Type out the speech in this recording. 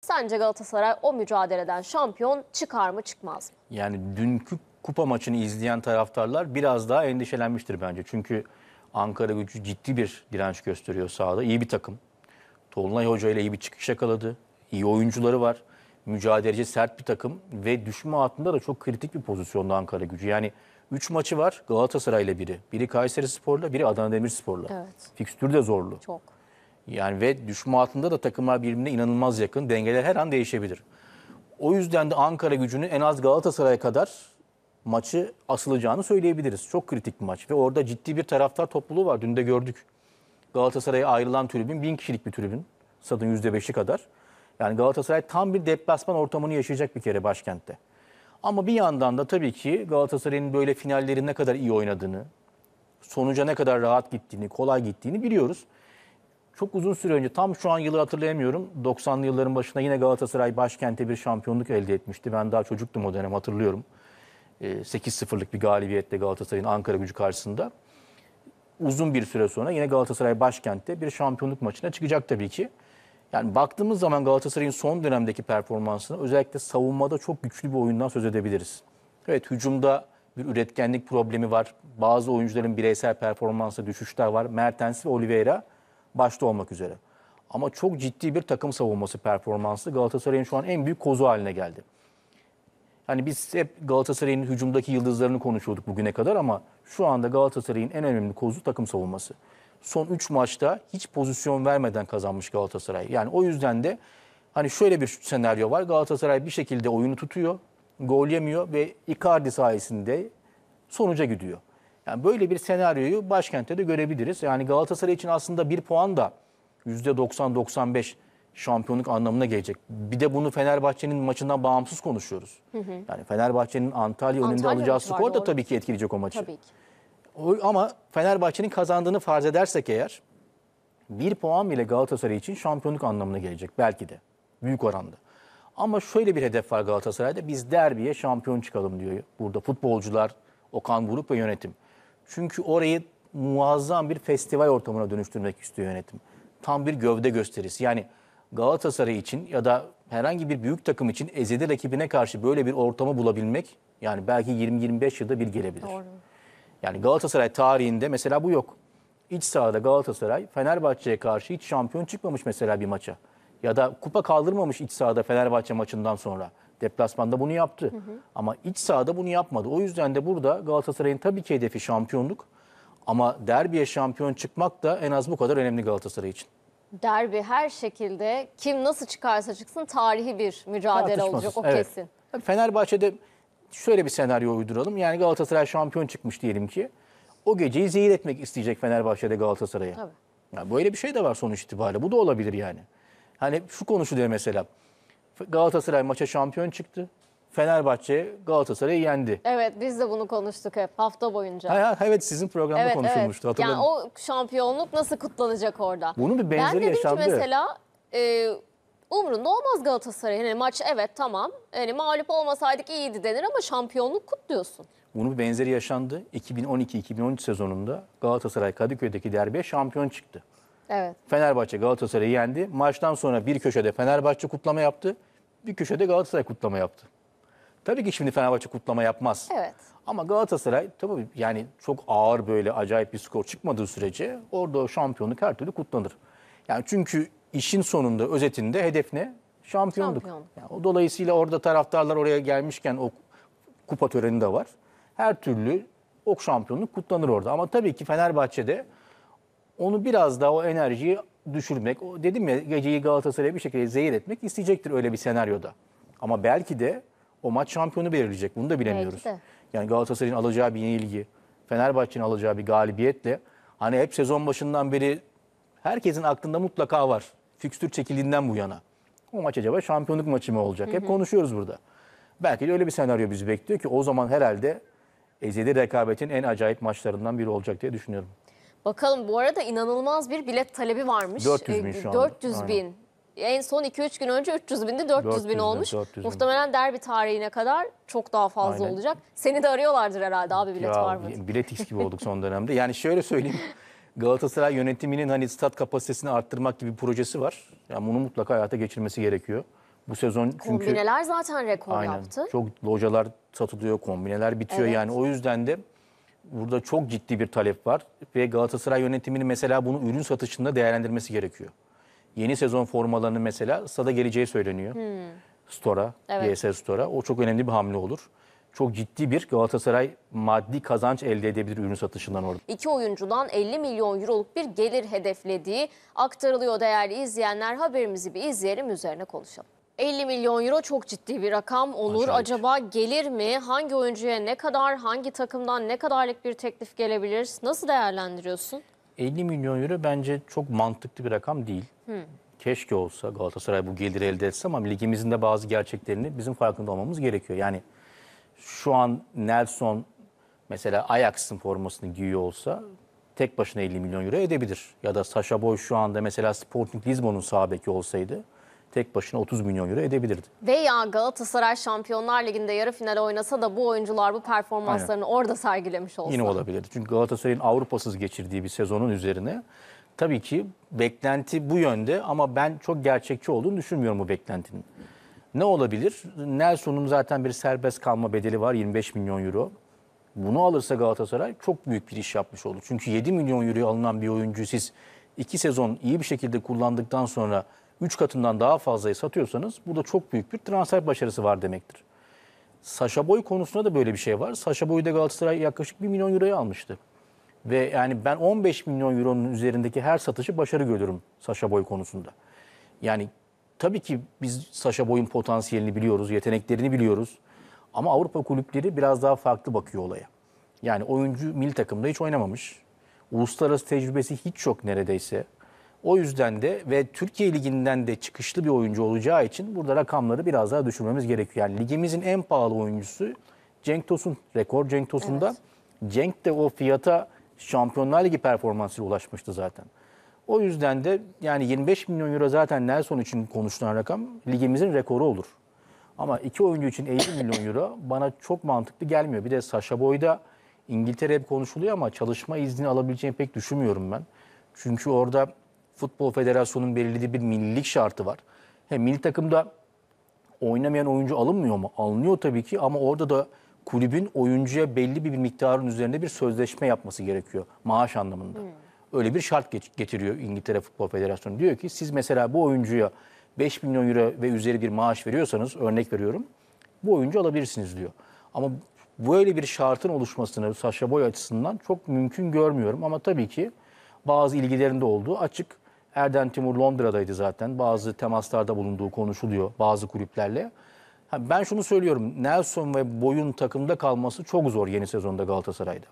Sence Galatasaray o mücadeleden şampiyon çıkar mı çıkmaz mı? Yani dünkü kupa maçını izleyen taraftarlar biraz daha endişelenmiştir bence. Çünkü Ankara gücü ciddi bir direnç gösteriyor sahada. İyi bir takım. Tolunay Hoca ile iyi bir çıkış yakaladı. İyi oyuncuları var. Mücadeleci sert bir takım ve düşme altında da çok kritik bir pozisyonda Ankara gücü. Yani 3 maçı var Galatasaray ile biri. Biri Kayseri Spor'la, biri Adana Demirspor'la. Evet. Fikstür de zorlu. Çok. Yani ve düşme altında da takımlar birbirine inanılmaz yakın. Dengeler her an değişebilir. O yüzden de Ankara gücünü en az Galatasaray'a kadar maçı asılacağını söyleyebiliriz. Çok kritik bir maç ve orada ciddi bir taraftar topluluğu var. Dün de gördük. Galatasaray'a ayrılan tribün bin kişilik bir tribün. Sadın %5'i kadar. Yani Galatasaray tam bir deplasman ortamını yaşayacak bir kere başkentte. Ama bir yandan da tabii ki Galatasaray'ın böyle finalleri ne kadar iyi oynadığını, sonuca ne kadar rahat gittiğini, kolay gittiğini biliyoruz. Çok uzun süre önce tam şu an yılı hatırlayamıyorum. 90'lı yılların başında yine Galatasaray başkente bir şampiyonluk elde etmişti. Ben daha çocuktum o dönem hatırlıyorum. 8-0'lık ee, bir galibiyetle Galatasaray'ın Ankara gücü karşısında. Uzun bir süre sonra yine Galatasaray başkentte bir şampiyonluk maçına çıkacak tabii ki. Yani baktığımız zaman Galatasaray'ın son dönemdeki performansını özellikle savunmada çok güçlü bir oyundan söz edebiliriz. Evet hücumda bir üretkenlik problemi var. Bazı oyuncuların bireysel performansı düşüşler var. Mertens ve Oliveira başta olmak üzere. Ama çok ciddi bir takım savunması performansı Galatasaray'ın şu an en büyük kozu haline geldi. Hani biz hep Galatasaray'ın hücumdaki yıldızlarını konuşuyorduk bugüne kadar ama şu anda Galatasaray'ın en önemli kozu takım savunması. Son 3 maçta hiç pozisyon vermeden kazanmış Galatasaray. Yani o yüzden de hani şöyle bir senaryo var. Galatasaray bir şekilde oyunu tutuyor, gol yemiyor ve Icardi sayesinde sonuca gidiyor. Yani böyle bir senaryoyu başkentte de görebiliriz. Yani Galatasaray için aslında bir puan da %90-95 şampiyonluk anlamına gelecek. Bir de bunu Fenerbahçe'nin maçından bağımsız konuşuyoruz. Hı hı. Yani Fenerbahçe'nin Antalya, Antalya alacağı skor var, da doğru. tabii ki etkileyecek o maçı. Tabii ki. O, ama Fenerbahçe'nin kazandığını farz edersek eğer bir puan bile Galatasaray için şampiyonluk anlamına gelecek belki de büyük oranda. Ama şöyle bir hedef var Galatasaray'da biz derbiye şampiyon çıkalım diyor burada futbolcular, Okan Buruk ve yönetim. Çünkü orayı muazzam bir festival ortamına dönüştürmek istiyor yönetim. Tam bir gövde gösterisi. Yani Galatasaray için ya da herhangi bir büyük takım için ezeli rakibine karşı böyle bir ortamı bulabilmek yani belki 20-25 yılda bir gelebilir. Doğru. Yani Galatasaray tarihinde mesela bu yok. İç sahada Galatasaray Fenerbahçe'ye karşı hiç şampiyon çıkmamış mesela bir maça. Ya da kupa kaldırmamış iç sahada Fenerbahçe maçından sonra. Deplasmanda bunu yaptı. Hı hı. Ama iç sahada bunu yapmadı. O yüzden de burada Galatasaray'ın tabii ki hedefi şampiyonluk. Ama derbiye şampiyon çıkmak da en az bu kadar önemli Galatasaray için. Derbi her şekilde kim nasıl çıkarsa çıksın tarihi bir mücadele olacak o evet. kesin. Fenerbahçe'de şöyle bir senaryo uyduralım. Yani Galatasaray şampiyon çıkmış diyelim ki. O geceyi zehir etmek isteyecek Fenerbahçe'de Galatasaray'a. Tabii. Yani böyle bir şey de var sonuç itibariyle. Bu da olabilir yani. Hani şu konuşuluyor mesela. Galatasaray maça şampiyon çıktı. Fenerbahçe Galatasaray'ı yendi. Evet biz de bunu konuştuk hep hafta boyunca. Ha, evet sizin programda evet, konuşulmuştu evet. hatırladım. Yani o şampiyonluk nasıl kutlanacak orada? Bunun bir benzeri ben yaşandı. Ben dedim ki mesela e, umrunda olmaz Galatasaray Yani maç evet tamam yani mağlup olmasaydık iyiydi denir ama şampiyonluk kutluyorsun. Bunun bir benzeri yaşandı. 2012-2013 sezonunda Galatasaray Kadıköy'deki derbiye şampiyon çıktı. Evet. Fenerbahçe Galatasaray'ı yendi. Maçtan sonra bir köşede Fenerbahçe kutlama yaptı bir köşede Galatasaray kutlama yaptı. Tabii ki şimdi Fenerbahçe kutlama yapmaz. Evet. Ama Galatasaray tabii yani çok ağır böyle acayip bir skor çıkmadığı sürece orada şampiyonluk her türlü kutlanır. Yani çünkü işin sonunda özetinde hedef ne? Şampiyonluk. Şampiyonluk. Yani o dolayısıyla orada taraftarlar oraya gelmişken o kupa töreni de var. Her türlü o şampiyonluk kutlanır orada. Ama tabii ki Fenerbahçe'de onu biraz daha o enerjiyi düşürmek, o dedim ya geceyi Galatasaray'a bir şekilde zehir etmek isteyecektir öyle bir senaryoda. Ama belki de o maç şampiyonu belirleyecek. Bunu da bilemiyoruz. Belki de. Yani Galatasaray'ın alacağı bir yenilgi, Fenerbahçe'nin alacağı bir galibiyetle hani hep sezon başından beri herkesin aklında mutlaka var. Fikstür çekildiğinden bu yana. O maç acaba şampiyonluk maçı mı olacak? Hı hı. konuşuyoruz burada. Belki de öyle bir senaryo bizi bekliyor ki o zaman herhalde ezeli rekabetin en acayip maçlarından biri olacak diye düşünüyorum. Bakalım bu arada inanılmaz bir bilet talebi varmış. 400 bin ee, şu anda. 400 bin. En son 2-3 gün önce 300 bindi 400, 400 bin olmuş. 400 Muhtemelen derbi tarihine kadar çok daha fazla Aynen. olacak. Seni de arıyorlardır herhalde abi bilet ya, var mı? Bilet X gibi olduk son dönemde. Yani şöyle söyleyeyim. Galatasaray yönetiminin hani stat kapasitesini arttırmak gibi bir projesi var. Yani bunu mutlaka hayata geçirmesi gerekiyor. Bu sezon çünkü... Kombineler zaten rekor aynen, yaptı. Çok localar satılıyor, kombineler bitiyor evet. yani. O yüzden de burada çok ciddi bir talep var ve Galatasaray yönetiminin mesela bunu ürün satışında değerlendirmesi gerekiyor. Yeni sezon formalarının mesela stada geleceği söyleniyor. Hmm. Store'a, evet. GS Stora, O çok önemli bir hamle olur. Çok ciddi bir Galatasaray maddi kazanç elde edebilir ürün satışından orada. İki oyuncudan 50 milyon euroluk bir gelir hedeflediği aktarılıyor değerli izleyenler. Haberimizi bir izleyelim üzerine konuşalım. 50 milyon euro çok ciddi bir rakam olur. Acayip. Acaba gelir mi? Hangi oyuncuya ne kadar, hangi takımdan ne kadarlık bir teklif gelebilir? Nasıl değerlendiriyorsun? 50 milyon euro bence çok mantıklı bir rakam değil. Hmm. Keşke olsa Galatasaray bu geliri elde etse ama ligimizin de bazı gerçeklerini bizim farkında olmamız gerekiyor. Yani şu an Nelson mesela Ajax'ın formasını giyiyor olsa tek başına 50 milyon euro edebilir. Ya da Sasha Boy şu anda mesela Sporting Lisbon'un sağ beki olsaydı tek başına 30 milyon euro edebilirdi. Veya Galatasaray Şampiyonlar Ligi'nde yarı finale oynasa da bu oyuncular bu performanslarını Aynen. orada sergilemiş olsa. Yine olabilirdi. Çünkü Galatasaray'ın Avrupa'sız geçirdiği bir sezonun üzerine tabii ki beklenti bu yönde ama ben çok gerçekçi olduğunu düşünmüyorum bu beklentinin. Ne olabilir? Nelson'un zaten bir serbest kalma bedeli var 25 milyon euro. Bunu alırsa Galatasaray çok büyük bir iş yapmış olur. Çünkü 7 milyon euroya alınan bir oyuncu siz iki sezon iyi bir şekilde kullandıktan sonra 3 katından daha fazlayı satıyorsanız burada çok büyük bir transfer başarısı var demektir. Sasha Boy konusunda da böyle bir şey var. Sasha Boy'u da Galatasaray yaklaşık 1 milyon euroya almıştı. Ve yani ben 15 milyon euronun üzerindeki her satışı başarı görürüm Sasha Boy konusunda. Yani tabii ki biz Sasha Boy'un potansiyelini biliyoruz, yeteneklerini biliyoruz. Ama Avrupa kulüpleri biraz daha farklı bakıyor olaya. Yani oyuncu milli takımda hiç oynamamış. Uluslararası tecrübesi hiç yok neredeyse. O yüzden de ve Türkiye Ligi'nden de çıkışlı bir oyuncu olacağı için burada rakamları biraz daha düşürmemiz gerekiyor. Yani ligimizin en pahalı oyuncusu Cenk Tosun. Rekor Cenk Tosun'da. Evet. Cenk de o fiyata Şampiyonlar Ligi performansıyla ulaşmıştı zaten. O yüzden de yani 25 milyon euro zaten Nelson için konuşulan rakam ligimizin rekoru olur. Ama iki oyuncu için 50 milyon euro bana çok mantıklı gelmiyor. Bir de Sasha Boy'da İngiltere hep konuşuluyor ama çalışma izni alabileceğini pek düşünmüyorum ben. Çünkü orada Futbol Federasyonu'nun belirlediği bir millilik şartı var. He, milli takımda oynamayan oyuncu alınmıyor mu? Alınıyor tabii ki ama orada da kulübün oyuncuya belli bir miktarın üzerinde bir sözleşme yapması gerekiyor maaş anlamında. Hmm. Öyle bir şart getiriyor İngiltere Futbol Federasyonu. Diyor ki siz mesela bu oyuncuya 5 milyon euro ve üzeri bir maaş veriyorsanız örnek veriyorum bu oyuncu alabilirsiniz diyor. Ama böyle bir şartın oluşmasını Saşa Boy açısından çok mümkün görmüyorum ama tabii ki bazı ilgilerinde olduğu açık. Erden Timur Londra'daydı zaten. Bazı temaslarda bulunduğu konuşuluyor bazı kulüplerle. Ben şunu söylüyorum. Nelson ve Boy'un takımda kalması çok zor yeni sezonda Galatasaray'da.